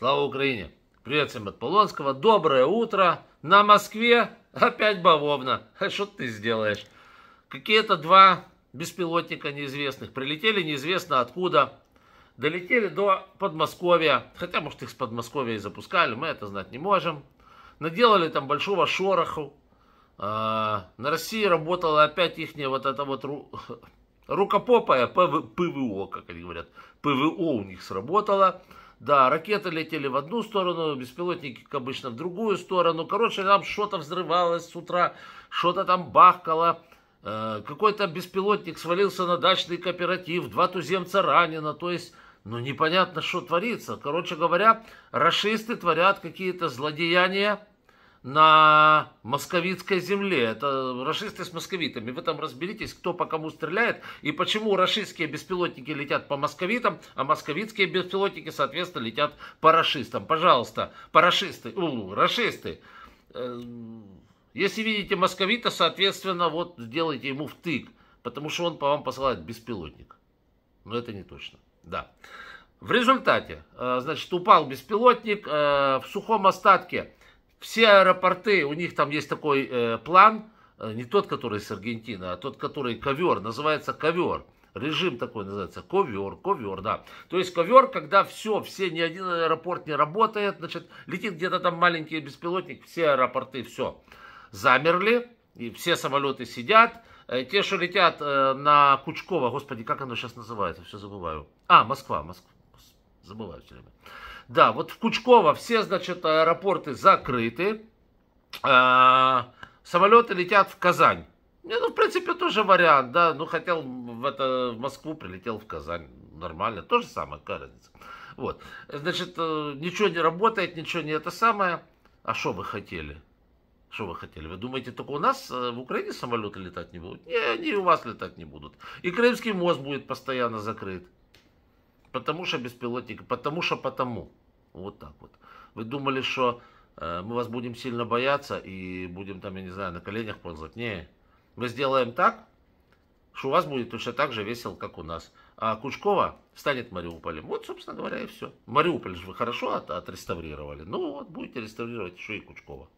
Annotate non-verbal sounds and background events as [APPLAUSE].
Слава Украине! Привет всем от Полонского. Доброе утро. На Москве опять бавовна. А что ты сделаешь? Какие-то два беспилотника неизвестных. Прилетели неизвестно откуда. Долетели до Подмосковья. Хотя, может, их с Подмосковья и запускали. Мы это знать не можем. Наделали там большого шороху. А, на России работала опять их вот эта вот ру... [LAUGHS] рукопопая ПВ... ПВО, как они говорят. ПВО у них сработало. Да, ракеты летели в одну сторону, беспилотники, как обычно, в другую сторону. Короче, там что-то взрывалось с утра, что-то там бахкало. Э, какой-то беспилотник свалился на дачный кооператив, два туземца ранено. То есть, ну, непонятно, что творится. Короче говоря, расисты творят какие-то злодеяния на московитской земле. Это расисты с московитами. Вы там разберитесь, кто по кому стреляет и почему расистские беспилотники летят по московитам, а московитские беспилотники, соответственно, летят по расистам. Пожалуйста, по парашисты, у, расисты. Э, если видите московита, соответственно, вот сделайте ему втык, потому что он по вам посылает беспилотник. Но это не точно. Да. В результате, э, значит, упал беспилотник э, в сухом остатке все аэропорты, у них там есть такой э, план, э, не тот, который с Аргентины, а тот, который ковер, называется ковер. Режим такой называется, ковер, ковер, да. То есть ковер, когда все, все, ни один аэропорт не работает, значит, летит где-то там маленький беспилотник, все аэропорты, все, замерли, и все самолеты сидят, э, те, что летят э, на Кучкова, господи, как оно сейчас называется, все забываю. А, Москва, Москва. Забываю все время. Да, вот в Кучково все, значит, аэропорты закрыты. А, самолеты летят в Казань. Не, ну, в принципе, тоже вариант, да. Ну, хотел в, это, в Москву, прилетел в Казань. Нормально, то же самое, кажется. Вот. Значит, э, ничего не работает, ничего не это самое. А что вы хотели? Что вы хотели? Вы думаете, только у нас э, в Украине самолеты летать не будут? Не, они у вас летать не будут. И Крымский мост будет постоянно закрыт. Потому что беспилотники, потому что потому. Вот так вот. Вы думали, что э, мы вас будем сильно бояться и будем там, я не знаю, на коленях ползать? Не. Мы сделаем так, что у вас будет точно так же весело, как у нас. А Кучкова станет Мариуполем. Вот, собственно говоря, и все. Мариуполь же вы хорошо от, отреставрировали. Ну вот, будете реставрировать еще и Кучкова.